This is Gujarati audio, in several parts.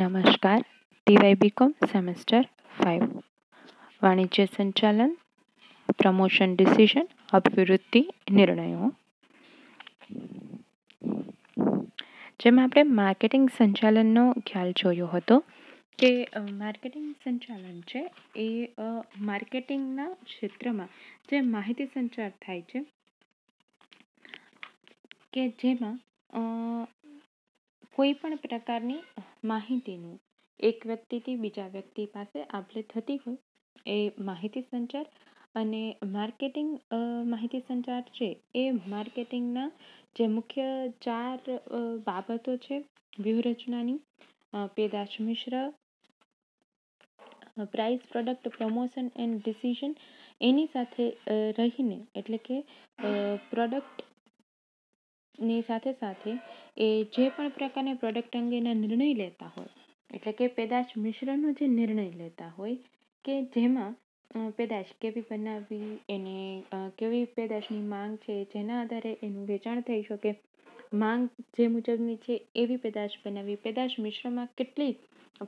નમસ્કાર ટીવાય બીકોમ સેમેસ્ટર ફાઇવ વાણિજ્ય સંચાલન પ્રમોશન ડિસિઝન અભિવૃદ્ધિ નિર્ણયો જેમાં આપણે માર્કેટિંગ સંચાલનનો ખ્યાલ જોયો હતો કે માર્કેટિંગ સંચાલન છે એ માર્કેટિંગના ક્ષેત્રમાં જે માહિતી સંચાર થાય છે કે જેમાં કોઈ પણ પ્રકારની માહિતીનું એક વ્યક્તિથી બીજા વ્યક્તિ પાસે આપ થતી હોય એ માહિતી સંચાર અને માર્કેટિંગ માહિતી સંચાર છે એ માર્કેટિંગના જે મુખ્ય ચાર બાબતો છે વ્યૂહરચનાની પેદાશ મિશ્ર price product promotion and decision એની સાથે રહીને એટલે કે પ્રોડક્ટ ની સાથે સાથે એ જે પણ પ્રકારની પ્રોડક્ટ અંગેના નિર્ણય લેતા હોય એટલે કે પેદાશ મિશ્રનો જે નિર્ણય લેતા હોય કે જેમાં પેદાશ કેવી બનાવવી એને કેવી પેદાશની માંગ છે જેના આધારે એનું વેચાણ થઈ શકે માંગ જે મુજબની છે એવી પેદાશ બનાવવી પેદાશ મિશ્રમાં કેટલી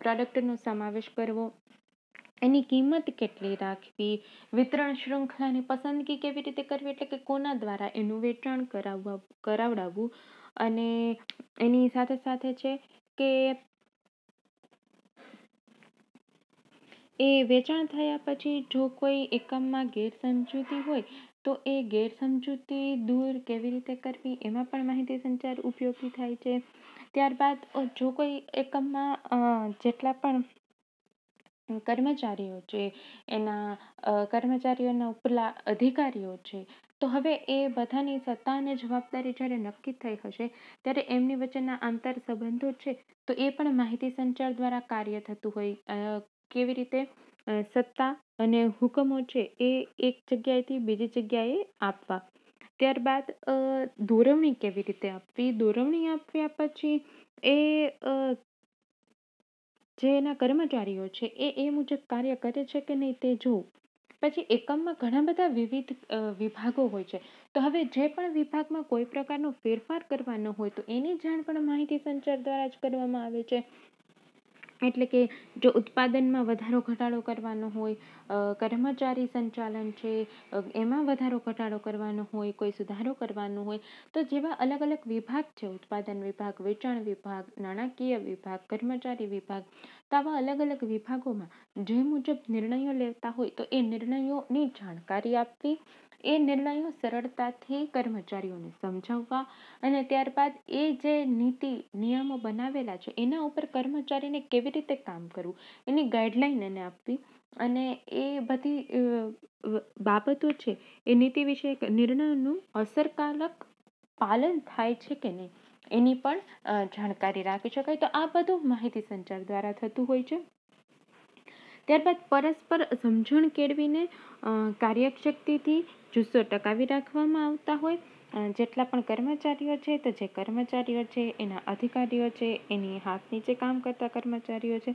પ્રોડક્ટનો સમાવેશ કરવો એની કિંમત કેટલી રાખવી વિતરણ શૃંખલાની પસંદગી કેવી રીતે કરવી એટલે કે કોના દ્વારા એનું વેચાણ કરાવવા કરાવડાવવું અને એની સાથે સાથે છે કે એ વેચાણ થયા પછી જો કોઈ એકમમાં ગેરસમજૂતી હોય તો એ ગેરસમજૂતી દૂર કેવી રીતે કરવી એમાં પણ માહિતી સંચાર ઉપયોગી થાય છે ત્યારબાદ જો કોઈ એકમમાં જેટલા પણ કર્મચારીઓ છે એના કર્મચારીઓના ઉપલા અધિકારીઓ છે તો હવે એ બધાની સત્તા અને જવાબદારી જ્યારે નક્કી થઈ હશે ત્યારે એમની વચ્ચેના આંતર સંબંધો છે તો એ પણ માહિતી સંચાર દ્વારા કાર્ય થતું હોય કેવી રીતે સત્તા અને હુકમો છે એ એક જગ્યાએથી બીજી જગ્યાએ આપવા ત્યારબાદ દોરવણી કેવી રીતે આપવી દોરવણી આપ્યા પછી એ જે એના કર્મચારીઓ છે એ એ મુજબ કાર્ય કરે છે કે નહીં તે જોવું પછી એકમમાં ઘણા બધા વિવિધ વિભાગો હોય છે તો હવે જે પણ વિભાગમાં કોઈ પ્રકારનો ફેરફાર કરવાનો હોય તો એની જાણ પણ માહિતી સંચાર દ્વારા જ કરવામાં આવે છે એટલે કે જો ઉત્પાદનમાં વધારો ઘટાડો કરવાનો હોય કર્મચારી સંચાલન છે એમાં વધારો ઘટાડો કરવાનો હોય કોઈ સુધારો કરવાનો હોય તો જેવા અલગ અલગ વિભાગ છે ઉત્પાદન વિભાગ વેચાણ વિભાગ નાણાકીય વિભાગ કર્મચારી વિભાગ તાવા અલગ અલગ વિભાગોમાં જે મુજબ નિર્ણયો લેતા હોય તો એ નિર્ણયોની જાણકારી આપવી એ નિર્ણયો સરળતાથી કર્મચારીઓને સમજાવવા અને ત્યારબાદ એ જે નીતિ નિયમો બનાવેલા છે એના ઉપર કર્મચારીને કેવી રીતે કામ કરવું એની ગાઈડલાઈન એને આપવી અને એ બધી બાબતો છે એ નીતિ વિષયક નિર્ણયનું અસરકારક પાલન થાય છે કે નહીં એની પણ જાણકારી રાખી શકાય તો આ બધું માહિતી સંચાર દ્વારા થતું હોય છે ત્યારબાદ પરસ્પર સમજણ કેળવીને કાર્યશક્તિથી જુસ્સો ટકાવી રાખવામાં આવતા હોય જેટલા પણ કર્મચારીઓ છે તો જે કર્મચારીઓ છે એના અધિકારીઓ છે એની હાથ નીચે કામ કરતા કર્મચારીઓ છે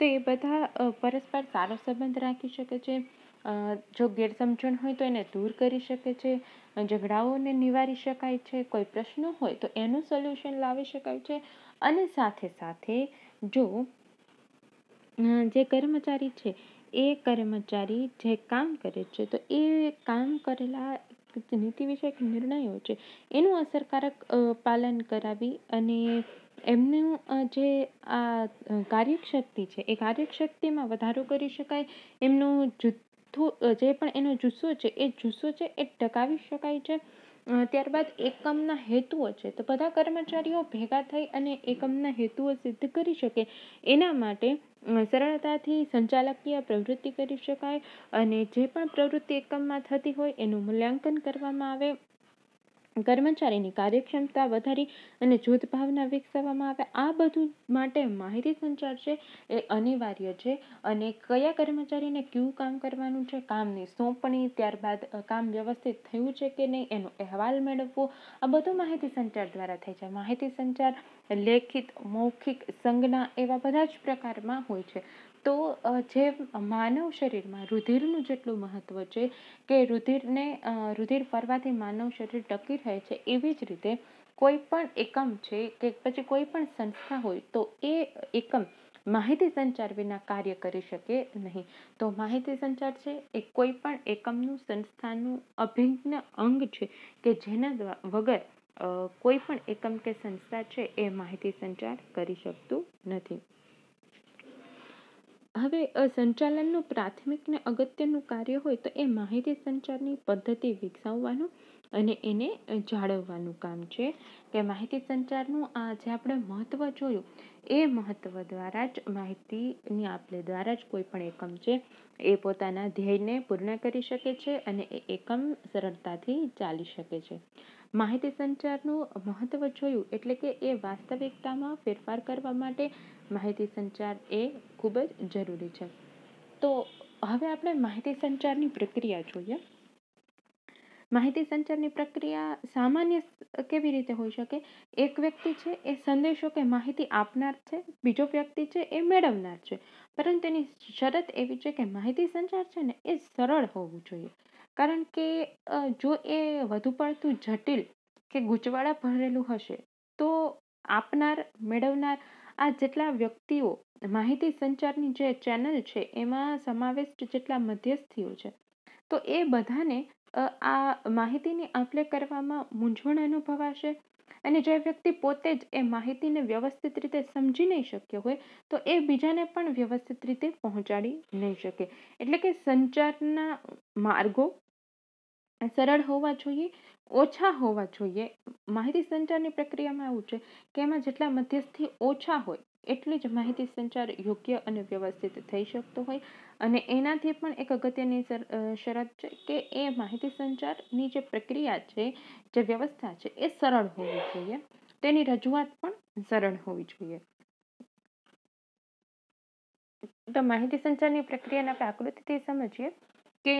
તો એ બધા પરસ્પર સારો સંબંધ રાખી શકે છે જો ગેરસમજણ હોય તો એને દૂર કરી શકે છે ઝઘડાઓને નિવારી શકાય છે કોઈ પ્રશ્નો હોય તો એનું સોલ્યુશન લાવી શકાય છે અને સાથે સાથે જો જે કર્મચારી છે એ કર્મચારી જે કામ કરે છે તો એ કામ કરેલા નીતિ વિષયક નિર્ણયો છે એનું અસરકારક પાલન કરાવી અને એમનું જે આ કાર્યશક્તિ છે એ કાર્યશક્તિમાં વધારો કરી શકાય એમનું જુથ્થું જે પણ એનો જુસ્સો છે એ જુસ્સો છે એ ટકાવી શકાય છે ત્યારબાદ એકમના હેતુઓ છે તો બધા કર્મચારીઓ ભેગા થઈ અને એકમના હેતુઓ સિદ્ધ કરી શકે એના માટે સરળતાથી સંચાલકીય પ્રવૃત્તિ કરી શકાય અને જે પણ પ્રવૃત્તિ એકમમાં થતી હોય એનું મૂલ્યાંકન કરવામાં આવે કર્મચારીની કાર્યક્ષમતા વધારી અને જૂથ ભાવના વિકસાવવામાં આવે આ બધું માટે માહિતી સંચાર છે એ અનિવાર્ય છે અને કયા કર્મચારીને કયું કામ કરવાનું છે કામની સોંપણી ત્યારબાદ કામ વ્યવસ્થિત થયું છે કે નહીં એનો અહેવાલ મેળવવો આ બધું માહિતી સંચાર દ્વારા થાય છે માહિતી સંચાર લેખિત મૌખિક સંજ્ઞા એવા બધા જ પ્રકારમાં હોય છે તો જે માનવ શરીરમાં રુધિરનું જેટલું મહત્ત્વ છે કે રુધિરને રુધિર ફરવાથી માનવ શરીર ટકી રહે છે એવી જ રીતે કોઈ પણ એકમ છે કે પછી કોઈ પણ સંસ્થા હોય તો એ એકમ માહિતી સંચાર વિના કાર્ય કરી શકે નહીં તો માહિતી સંચાર છે એ કોઈ પણ એકમનું સંસ્થાનું અભિન્ન અંગ છે કે જેના વગર કોઈ પણ એકમ કે સંસ્થા છે એ માહિતી સંચાર કરી શકતું નથી હવે સંચાલનનું પ્રાથમિક ને અગત્યનું કાર્ય હોય તો એ માહિતી સંચારની પદ્ધતિ વિકસાવવાનું અને એને જાળવવાનું કામ છે કે માહિતી સંચારનું આ જે આપણે મહત્ત્વ જોયું એ મહત્ત્વ દ્વારા જ માહિતીની આપલે દ્વારા જ કોઈ પણ એકમ છે એ પોતાના ધ્યેયને પૂર્ણ કરી શકે છે અને એ એકમ સરળતાથી ચાલી શકે છે માહિતી સંચારનું મહત્ત્વ જોયું એટલે કે એ વાસ્તવિકતામાં ફેરફાર કરવા માટે માહિતી સંચાર એ ખૂબ જ જરૂરી છે તો હવે આપણે માહિતી સંચારની પ્રક્રિયા જોઈએ માહિતી સંચારની પ્રક્રિયા સામાન્ય કેવી રીતે હોઈ શકે એક વ્યક્તિ છે એ સંદેશો કે માહિતી આપનાર છે બીજો વ્યક્તિ છે એ મેળવનાર છે પરંતુ એની શરત એવી છે કે માહિતી સંચાર છે ને એ સરળ હોવું જોઈએ કારણ કે જો એ વધુ પડતું જટિલ કે ગૂંચવાળા ભરેલું હશે તો આપનાર મેળવનાર આ જેટલા વ્યક્તિઓ માહિતી સંચારની જે ચેનલ છે એમાં સમાવિષ્ટ જેટલા મધ્યસ્થીઓ છે તો એ બધાને આ માહિતીની આપ લે કરવામાં મૂંઝવણ અનુભવાશે અને જે વ્યક્તિ પોતે જ એ માહિતીને વ્યવસ્થિત રીતે સમજી નહીં શક્યો હોય તો એ બીજાને પણ વ્યવસ્થિત રીતે પહોંચાડી નહીં શકે એટલે કે સંચારના માર્ગો સરળ હોવા જોઈએ ઓછા હોવા જોઈએ માહિતી સંચારની પ્રક્રિયામાં એવું છે કે એમાં જેટલા મધ્યસ્થી ઓછા હોય એટલે જ માહિતી સંચાર યોગ્ય અને વ્યવસ્થિત થઈ શકતો હોય અને એનાથી પણ એક અગત્યની શરત છે કે એ માહિતી સંચારની જે પ્રક્રિયા છે જે વ્યવસ્થા છે એ સરળ હોવી જોઈએ તેની રજૂઆત પણ સરળ હોવી જોઈએ તો માહિતી સંચારની પ્રક્રિયાને આપણે આકૃતિથી સમજીએ કે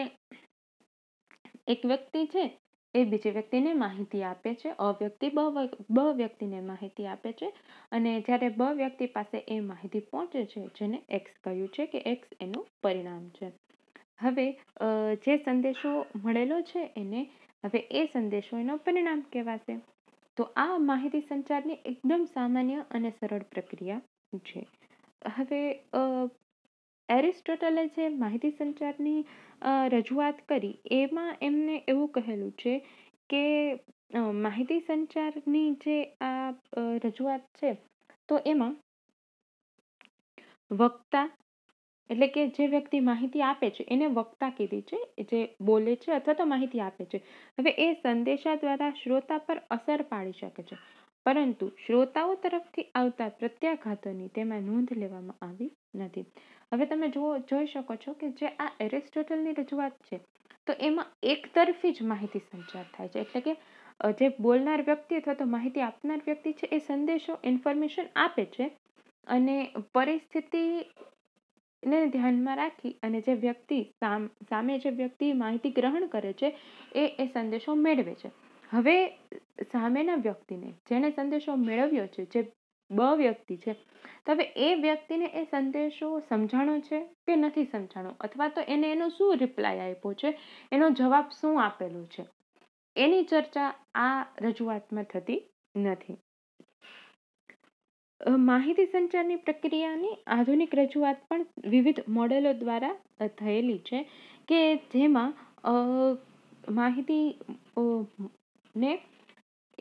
એક વ્યક્તિ છે એ બીજી વ્યક્તિને માહિતી આપે છે અવ્યક્તિ બ વ્યક્તિને માહિતી આપે છે અને જ્યારે બ વ્યક્તિ પાસે એ માહિતી પહોંચે છે જેને એક્સ કહ્યું છે કે એક્સ એનું પરિણામ છે હવે જે સંદેશો મળેલો છે એને હવે એ સંદેશો એનો પરિણામ કહેવાશે તો આ માહિતી સંચારની એકદમ સામાન્ય અને સરળ પ્રક્રિયા છે હવે એરિસ્ટોટલે જે માહિતી સંચારની રજૂઆત કરી એમાં એમને એવું કહેલું છે કે માહિતી સંચારની જે આ રજૂઆત છે તો એમાં વક્તા એટલે કે જે વ્યક્તિ માહિતી આપે છે એને વક્તા કીધી છે જે બોલે છે અથવા તો માહિતી આપે છે હવે એ સંદેશા દ્વારા શ્રોતા પર અસર પાડી શકે છે પરંતુ શ્રોતાઓ તરફથી આવતા પ્રત્યાઘાતોની તેમાં નોંધ લેવામાં આવી નથી હવે તમે જુઓ જોઈ શકો છો કે જે આ એરિસ્ટોટલની રજૂઆત છે તો એમાં એક તરફી જ માહિતી સંચાર થાય છે એટલે કે જે બોલનાર વ્યક્તિ અથવા તો માહિતી આપનાર વ્યક્તિ છે એ સંદેશો ઇન્ફોર્મેશન આપે છે અને પરિસ્થિતિ એને ધ્યાનમાં રાખી અને જે વ્યક્તિ સામે જે વ્યક્તિ માહિતી ગ્રહણ કરે છે એ એ સંદેશો મેળવે છે હવે સામેના વ્યક્તિને જેણે સંદેશો મેળવ્યો છે જે બ વ્યક્તિ છે તો હવે એ વ્યક્તિને એ સંદેશો સમજાણો છે કે નથી સમજાણો અથવા તો એને એનો શું રિપ્લાય આપ્યો છે એનો જવાબ શું આપેલો છે એની ચર્ચા આ રજૂઆતમાં થતી નથી માહિતી સંચારની પ્રક્રિયાની આધુનિક રજૂઆત પણ વિવિધ મોડેલો દ્વારા થયેલી છે કે જેમાં માહિતી ને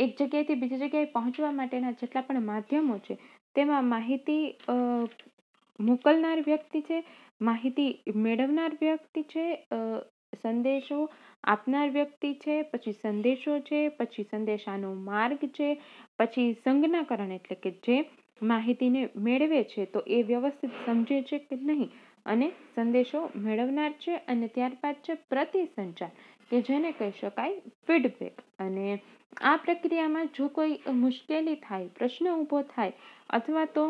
એક જગ્યાએથી બીજી જગ્યાએ પહોંચવા માટેના જેટલા પણ માધ્યમો છે તેમાં માહિતી મોકલનાર વ્યક્તિ છે માહિતી મેળવનાર વ્યક્તિ છે સંદેશો આપનાર વ્યક્તિ છે પછી સંદેશો છે પછી સંદેશાનો માર્ગ છે પછી સંજ્ઞાકરણ એટલે કે જે માહિતીને મેળવે છે તો એ વ્યવસ્થિત સમજે છે કે નહીં અને સંદેશો મેળવનાર છે અને ત્યારબાદ છે પ્રતિસંચાર કે જેને કહી શકાય ફીડબેક અને આ પ્રક્રિયામાં જો કોઈ મુશ્કેલી થાય પ્રશ્ન ઊભો થાય અથવા તો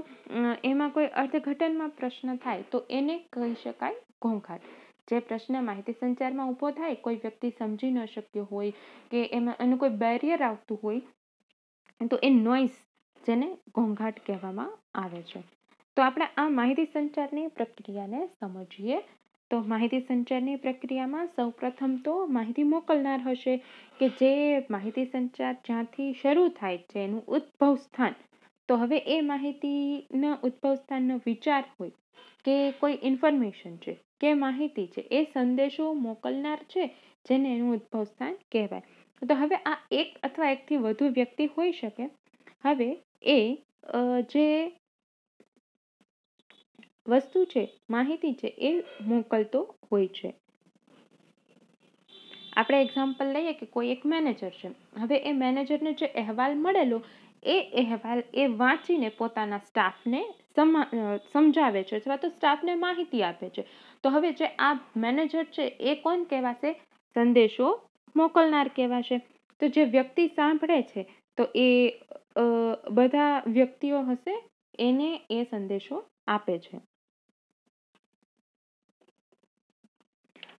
એમાં કોઈ અર્થઘટનમાં પ્રશ્ન થાય તો એને કહી શકાય ઘોંઘાટ જે પ્રશ્ન માહિતી સંચારમાં ઊભો થાય કોઈ વ્યક્તિ સમજી ન શક્યો હોય કે એમાં એનું કોઈ બેરિયર આવતું હોય તો એ નોઈસ જેને ઘોંઘાટ કહેવામાં આવે છે તો આપણે આ માહિતી સંચારની પ્રક્રિયાને સમજીએ તો માહિતી સંચારની પ્રક્રિયામાં સૌપ્રથમ તો માહિતી મોકલનાર હશે કે જે માહિતી સંચાર જ્યાંથી શરૂ થાય છે એનું ઉદ્ભવ સ્થાન તો હવે એ માહિતીના ઉદ્ભવ સ્થાનનો વિચાર હોય કે કોઈ ઇન્ફોર્મેશન છે કે માહિતી છે એ સંદેશો મોકલનાર છે જેને એનું ઉદ્ભવ સ્થાન કહેવાય તો હવે આ એક અથવા એકથી વધુ વ્યક્તિ હોઈ શકે હવે એ જે વસ્તુ છે માહિતી છે એ મોકલતો હોય છે આપણે એક્ઝામ્પલ લઈએ કે કોઈ એક મેનેજર છે હવે એ મેનેજરને જે અહેવાલ મળેલો એ અહેવાલ એ વાંચીને પોતાના સ્ટાફને સમજાવે છે અથવા તો સ્ટાફને માહિતી આપે છે તો હવે જે આ મેનેજર છે એ કોણ કહેવાશે સંદેશો મોકલનાર કહેવાશે તો જે વ્યક્તિ સાંભળે છે તો એ બધા વ્યક્તિઓ હશે એને એ સંદેશો આપે છે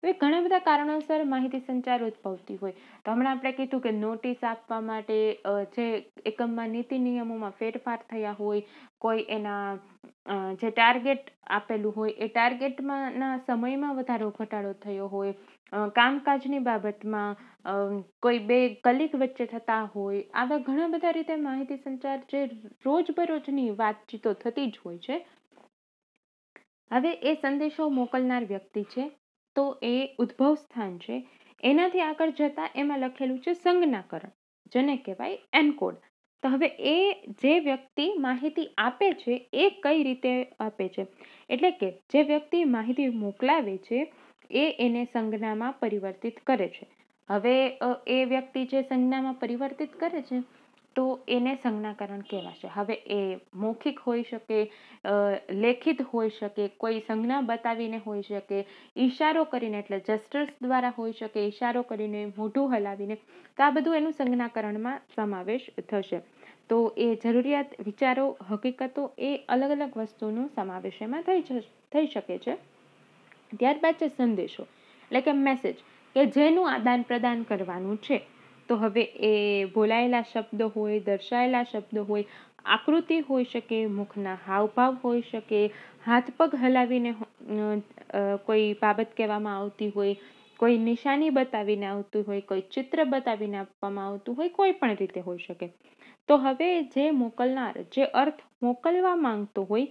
હવે ઘણા બધા કારણોસર માહિતી સંચાર ઉદભવતી હોય તો હમણાં આપણે કીધું કે નોટિસ આપવા માટે જે એકમમાં નીતિ નિયમોમાં ફેરફાર થયા હોય કોઈ એના જે ટાર્ગેટ આપેલું હોય એ ટાર્ગેટમાંના સમયમાં વધારો ઘટાડો થયો હોય કામકાજની બાબતમાં કોઈ બે કલીગ વચ્ચે થતા હોય આવા ઘણા બધા રીતે માહિતી સંચાર જે રોજબરોજની વાતચીતો થતી જ હોય છે હવે એ સંદેશો મોકલનાર વ્યક્તિ છે તો એ ઉદ્ભવ સ્થાન છે એનાથી આગળ જતાં એમાં લખેલું છે સંજ્ઞાકરણ જેને કહેવાય એનકોડ તો હવે એ જે વ્યક્તિ માહિતી આપે છે એ કઈ રીતે આપે છે એટલે કે જે વ્યક્તિ માહિતી મોકલાવે છે એ એને સંજ્ઞામાં પરિવર્તિત કરે છે હવે એ વ્યક્તિ જે સંજ્ઞામાં પરિવર્તિત કરે છે તો એને સંજ્ઞાકરણ કહેવાશે હવે એ મૌખિક હોઈ શકે લેખિત હોઈ શકે કોઈ સંજ્ઞા બતાવીને હોઈ શકે ઇશારો કરીને એટલે જસ્ટર્સ દ્વારા હોઈ શકે ઈશારો કરીને મોઢું હલાવીને તો આ બધું એનું સંજ્ઞાકરણમાં સમાવેશ થશે તો એ જરૂરિયાત વિચારો હકીકતો એ અલગ અલગ વસ્તુનો સમાવેશ એમાં થઈ થઈ શકે છે ત્યારબાદ છે સંદેશો એટલે કે મેસેજ કે જેનું આદાન પ્રદાન કરવાનું છે તો હવે એ બોલાયેલા શબ્દ હોય દર્શાયેલા શબ્દ હોય આકૃતિ હોઈ શકે મુખના હાવભાવ હોઈ શકે હાથ પગ હલાવીને કોઈ બાબત કહેવામાં આવતી હોય કોઈ નિશાની બતાવીને આવતું હોય કોઈ ચિત્ર બતાવીને આપવામાં આવતું હોય કોઈ પણ રીતે હોઈ શકે તો હવે જે મોકલનાર જે અર્થ મોકલવા માંગતો હોય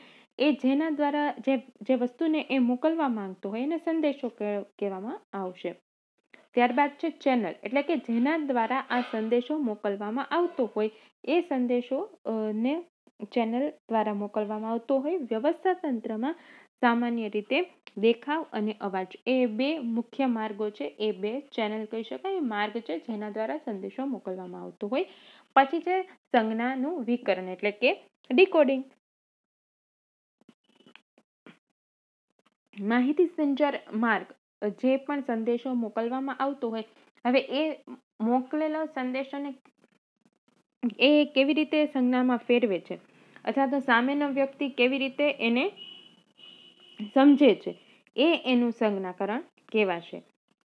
એ જેના દ્વારા જે જે વસ્તુને એ મોકલવા માંગતો હોય એને સંદેશો કહેવામાં આવશે ત્યારબાદ છે ચેનલ એટલે કે જેના દ્વારા આ સંદેશો મોકલવામાં આવતો હોય એ સંદેશો ને ચેનલ દ્વારા મોકલવામાં આવતો હોય વ્યવસ્થા તંત્રમાં સામાન્ય રીતે દેખાવ અને અવાજ એ બે મુખ્ય માર્ગો છે એ બે ચેનલ કહી શકાય એ માર્ગ છે જેના દ્વારા સંદેશો મોકલવામાં આવતો હોય પછી છે સંજ્ઞાનું વિકરણ એટલે કે ડીકોડિંગ માહિતી સંચાર માર્ગ જે પણ સંદેશો મોકલવામાં આવતો હોય હવે એ મોકલેલો સંદેશોને એ કેવી રીતે સંજ્ઞામાં ફેરવે છે અથવા તો સામેનો વ્યક્તિ કેવી રીતે એને સમજે છે એ એનું સંજ્ઞાકરણ કહેવાશે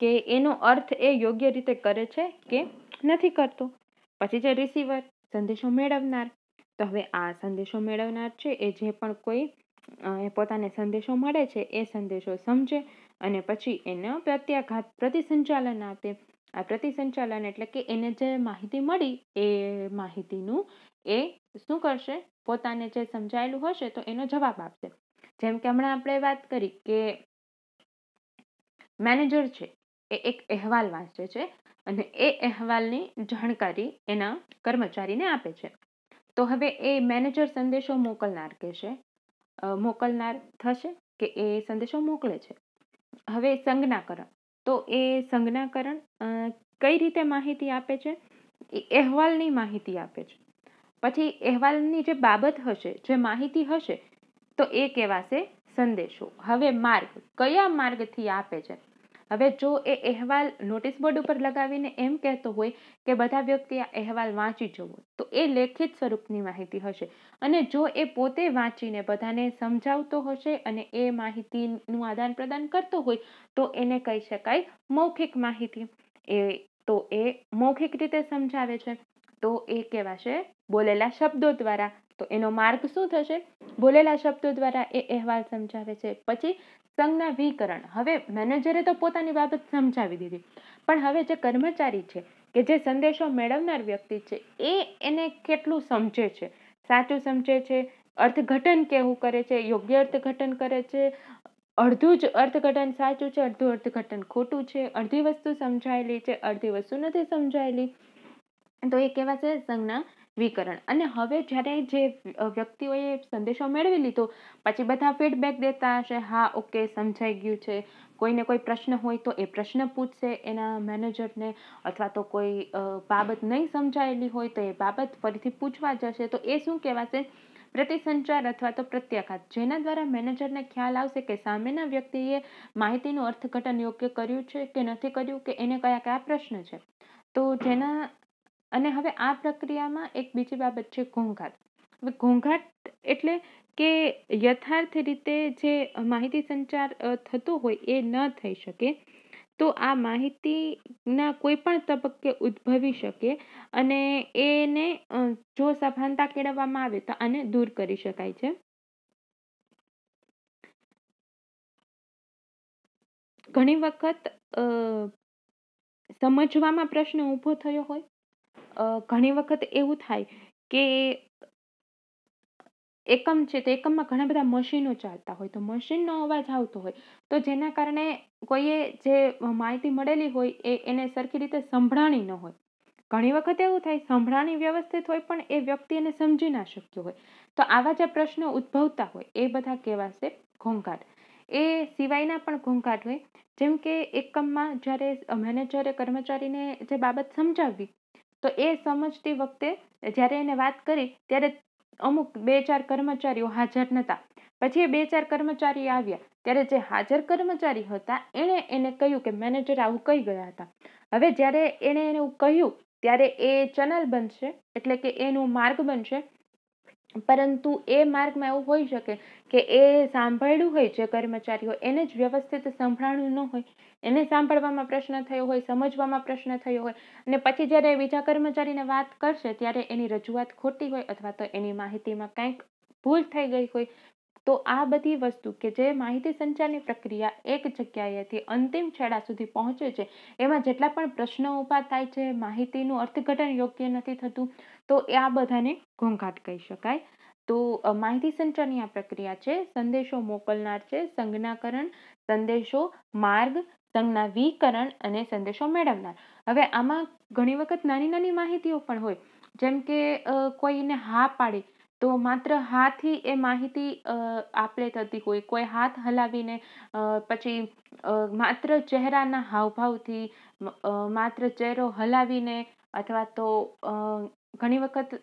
કે એનો અર્થ એ યોગ્ય રીતે કરે છે કે નથી કરતો પછી છે રિસીવર સંદેશો મેળવનાર તો હવે આ સંદેશો મેળવનાર છે એ જે પણ કોઈ પોતાને સંદેશો મળે છે એ સંદેશો સમજે અને પછી એનો પ્રત્યાઘાત પ્રતિસંચાલન આપે આ પ્રતિસંચાલન એટલે કે એને જે માહિતી મળી એ માહિતીનું એ શું કરશે પોતાને જે સમજાયેલું હશે તો એનો જવાબ આપશે જેમ કે હમણાં આપણે વાત કરી કે મેનેજર છે એ એક અહેવાલ વાંચે છે અને એ અહેવાલની જાણકારી એના કર્મચારીને આપે છે તો હવે એ મેનેજર સંદેશો મોકલનાર કહેશે મોકલનાર થશે કે એ સંદેશો મોકલે છે હવે સંજ્ઞાકરણ તો એ સંજ્ઞાકરણ કઈ રીતે માહિતી આપે છે એ અહેવાલની માહિતી આપે છે પછી અહેવાલની જે બાબત હશે જે માહિતી હશે તો એ કહેવાશે સંદેશો હવે માર્ગ કયા માર્ગથી આપે છે હવે જો એ અહેવાલ નોટિસ બોર્ડ ઉપર લગાવીને એમ કહેતો હોય કે બધા વ્યક્તિ આ અહેવાલ વાંચી જવો તો એ લેખિત સ્વરૂપની માહિતી હશે અને જો એ પોતે વાંચીને બધાને સમજાવતો હશે અને એ માહિતીનું આદાન પ્રદાન કરતો હોય તો એને કહી શકાય મૌખિક માહિતી એ તો એ મૌખિક રીતે સમજાવે છે તો એ કહેવાશે બોલેલા શબ્દો દ્વારા તો એનો માર્ગ શું થશે બોલેલા શબ્દો દ્વારા એ અહેવાલ સમજાવે છે પછી સંજ્ઞા વિકરણ હવે મેનેજરે તો પોતાની બાબત સમજાવી દીધી પણ હવે જે કર્મચારી છે કે જે સંદેશો મેળવનાર વ્યક્તિ છે એ એને કેટલું સમજે છે સાચું સમજે છે અર્થઘટન કેવું કરે છે યોગ્ય અર્થઘટન કરે છે અડધું જ અર્થઘટન સાચું છે અડધું અર્થઘટન ખોટું છે અડધી વસ્તુ સમજાયેલી છે અડધી વસ્તુ નથી સમજાયેલી તો એ કહેવાશે સંજ્ઞા વિકરણ અને હવે જ્યારે જે વ્યક્તિઓએ સંદેશો મેળવી લીધો પછી બધા ફીડબેક દેતા હશે હા ઓકે સમજાઈ ગયું છે કોઈને કોઈ પ્રશ્ન હોય તો એ પ્રશ્ન પૂછશે એના મેનેજરને અથવા તો કોઈ બાબત નહીં સમજાયેલી હોય તો એ બાબત ફરીથી પૂછવા જશે તો એ શું કહેવાશે પ્રતિસંચાર અથવા તો પ્રત્યાઘાત જેના દ્વારા મેનેજરને ખ્યાલ આવશે કે સામેના વ્યક્તિએ માહિતીનું અર્થઘટન યોગ્ય કર્યું છે કે નથી કર્યું કે એને કયા કયા પ્રશ્ન છે તો જેના અને હવે આ પ્રક્રિયામાં એક બીજી બાબત છે ઘોંઘાટ હવે ઘોંઘાટ એટલે કે યથાર્થ રીતે જે માહિતી સંચાર થતો હોય એ ન થઈ શકે તો આ માહિતીના કોઈ પણ તબક્કે ઉદ્ભવી શકે અને એને જો સભાનતા કેળવવામાં આવે તો આને દૂર કરી શકાય છે ઘણી વખત સમજવામાં પ્રશ્ન ઊભો થયો હોય ઘણી વખત એવું થાય કે એકમ છે તો એકમમાં ઘણા બધા મશીનો ચાલતા હોય તો મશીનનો અવાજ આવતો હોય તો જેના કારણે કોઈએ જે માહિતી મળેલી હોય એ એને સરખી રીતે સંભળાણી ન હોય ઘણી વખત એવું થાય સંભળાણી વ્યવસ્થિત હોય પણ એ વ્યક્તિ એને સમજી ના શક્યો હોય તો આવા જે પ્રશ્નો ઉદ્ભવતા હોય એ બધા કહેવાશે ઘોંઘાટ એ સિવાયના પણ ઘોંઘાટ હોય જેમ કે એકમમાં જ્યારે મેનેજરે કર્મચારીને જે બાબત સમજાવવી તો એ સમજતી વખતે જ્યારે એને વાત કરી ત્યારે અમુક બે ચાર કર્મચારીઓ હાજર નહોતા પછી એ બે ચાર કર્મચારી આવ્યા ત્યારે જે હાજર કર્મચારી હતા એણે એને કહ્યું કે મેનેજર આવું કહી ગયા હતા હવે જ્યારે એણે એને કહ્યું ત્યારે એ ચેનલ બનશે એટલે કે એનું માર્ગ બનશે પરંતુ એ માર્ગમાં એવું હોઈ શકે કે એ સાંભળ્યું હોય જે કર્મચારીઓ એને જ વ્યવસ્થિત સંભળાણું ન હોય એને સાંભળવામાં પ્રશ્ન થયો હોય સમજવામાં પ્રશ્ન થયો હોય અને પછી જ્યારે બીજા કર્મચારીને વાત કરશે ત્યારે એની રજૂઆત ખોટી હોય અથવા તો એની માહિતીમાં કંઈક ભૂલ થઈ ગઈ હોય તો આ બધી વસ્તુ કે જે માહિતી સંચારની પ્રક્રિયા એક જગ્યાએથી અંતિમ છેડા સુધી પહોંચે છે એમાં જેટલા પણ પ્રશ્નો ઊભા થાય છે માહિતીનું અર્થઘટન યોગ્ય નથી થતું તો એ આ બધાને ઘોંઘાટ કહી શકાય તો માહિતી સંચારની આ પ્રક્રિયા છે સંદેશો મોકલનાર છે સંજ્ઞાકરણ સંદેશો માર્ગ સંજ્ઞાવીકરણ અને સંદેશો મેળવનાર હવે આમાં ઘણી વખત નાની નાની માહિતીઓ પણ હોય જેમ કે કોઈને હા પાડે તો માત્ર હાથી એ માહિતી આપણે થતી હોય કોઈ હાથ હલાવીને પછી માત્ર ચહેરાના હાવભાવથી માત્ર ચહેરો હલાવીને અથવા તો ઘણી વખત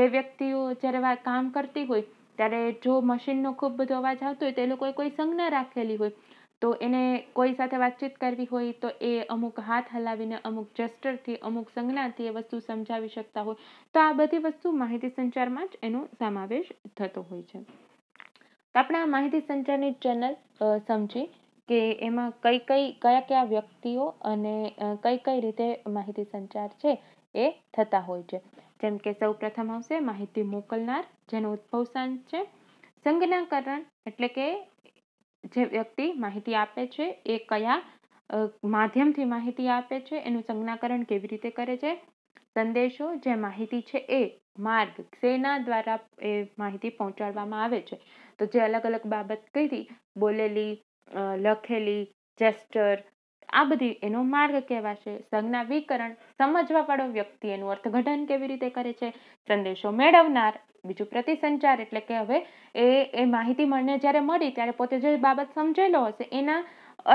બે વ્યક્તિઓ જ્યારે કામ કરતી હોય ત્યારે જો મશીનનો ખૂબ બધો અવાજ આવતો હોય તો એ લોકોએ કોઈ સંજ્ઞા રાખેલી હોય તો એને કોઈ સાથે વાતચીત કરવી હોય તો એ અમુક હાથ હલાવીને અમુક જેસ્ટરથી અમુક સંજ્ઞાથી એ વસ્તુ સમજાવી શકતા હોય તો આ બધી વસ્તુ માહિતી સંચારમાં જ એનો સમાવેશ થતો હોય છે તો આપણે આ માહિતી સંચારની ચેનલ સમજી કે એમાં કઈ કઈ કયા કયા વ્યક્તિઓ અને કઈ કઈ રીતે માહિતી સંચાર છે એ થતા હોય છે જેમ કે સૌ પ્રથમ આવશે માહિતી મોકલનાર જેનો ઉદ્ભવ સ્થાન છે સંજ્ઞાકરણ એટલે કે જે વ્યક્તિ માહિતી આપે છે એ કયા માધ્યમથી માહિતી આપે છે એનું સંજ્ઞાકરણ કેવી રીતે કરે છે સંદેશો જે માહિતી છે એ માર્ગ સેના દ્વારા એ માહિતી પહોંચાડવામાં આવે છે તો જે અલગ અલગ બાબત કહી બોલેલી લખેલી જેસ્ટર આ બધી એનો માર્ગ કહેવાશે સંજ્ઞા વિકરણ સમજવાવાળો વ્યક્તિ એનું અર્થઘટન કેવી રીતે કરે છે સંદેશો મેળવનાર બીજું પ્રતિસંચાર એટલે કે હવે એ એ માહિતી મને જ્યારે મળી ત્યારે પોતે જે બાબત સમજેલો હશે એના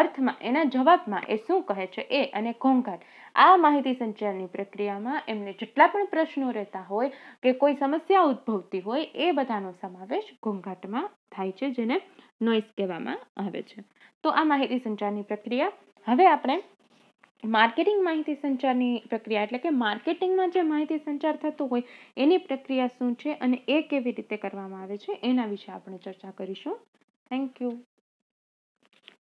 અર્થમાં એના જવાબમાં એ શું કહે છે એ અને ઘોંઘાટ આ માહિતી સંચારની પ્રક્રિયામાં એમને જેટલા પણ પ્રશ્નો રહેતા હોય કે કોઈ સમસ્યા ઉદ્ભવતી હોય એ બધાનો સમાવેશ ઘોંઘાટમાં થાય છે જેને નોઈસ કહેવામાં આવે છે તો આ માહિતી સંચારની પ્રક્રિયા હવે આપણે માર્કેટિંગ માહિતી સંચારની પ્રક્રિયા એટલે કે માર્કેટિંગમાં જે માહિતી સંચાર થતો હોય એની પ્રક્રિયા શું છે અને એ કેવી રીતે કરવામાં આવે છે એના વિશે આપણે ચર્ચા કરીશું થેન્ક યુ